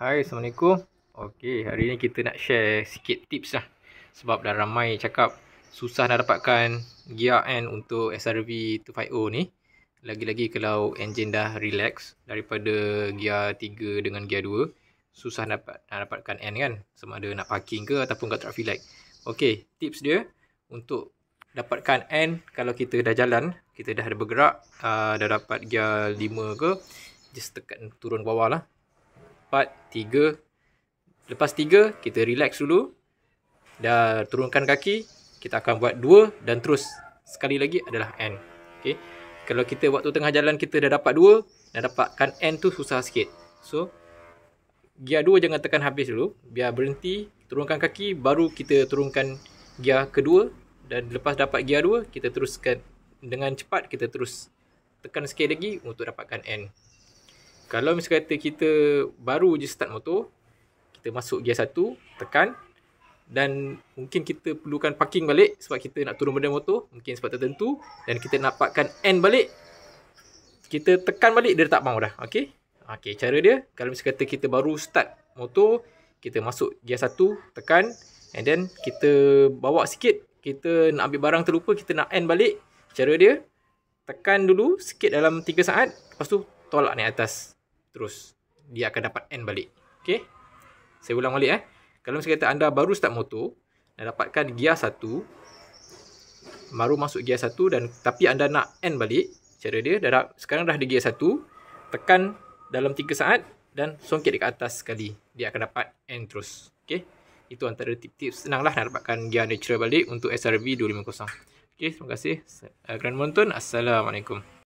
Hai Assalamualaikum Okay hari ni kita nak share sikit tips lah Sebab dah ramai cakap Susah nak dapatkan gear kan untuk SRV 250 ni Lagi-lagi kalau engine dah relax Daripada gear 3 dengan gear 2 Susah dapat, nak dapatkan N kan Sama ada nak parking ke ataupun kat traffic light Okay tips dia Untuk dapatkan N Kalau kita dah jalan Kita dah ada bergerak uh, Dah dapat gear 5 ke Just tekan turun bawah lah empat, tiga. Lepas tiga, kita relax dulu. Dah turunkan kaki, kita akan buat dua dan terus. Sekali lagi adalah N. Okay. Kalau kita waktu tengah jalan kita dah dapat dua, dah dapatkan N tu susah sikit. So, gear dua jangan tekan habis dulu. Biar berhenti, turunkan kaki, baru kita turunkan gear kedua. Dan lepas dapat gear dua, kita teruskan dengan cepat, kita terus tekan sikit lagi untuk dapatkan N. Kalau misalkan kata kita baru je start motor, kita masuk gear satu, tekan dan mungkin kita perlukan parking balik sebab kita nak turun benda motor, mungkin sebab tertentu dan kita nak dapatkan n balik, kita tekan balik dia tak mau dah. Okey. Okey, cara dia kalau misalkan kata kita baru start motor, kita masuk gear satu, tekan and then kita bawa sikit, kita nak ambil barang terlupa, kita nak n balik. Cara dia tekan dulu sikit dalam 3 saat, lepas tu tolak naik atas terus dia akan dapat N balik. Okay. Saya ulang balik eh. Kalau saya kata anda baru start motor dan dapatkan gear 1 baru masuk gear 1 dan tapi anda nak N balik cara dia dah, sekarang dah ada gear 1 tekan dalam 3 saat dan songkit dekat atas sekali dia akan dapat N terus. Okay. Itu antara tip-tip senanglah nak dapatkan gear natural balik untuk SRV 250. Okay, terima kasih. Grand eh, kerana Assalamualaikum.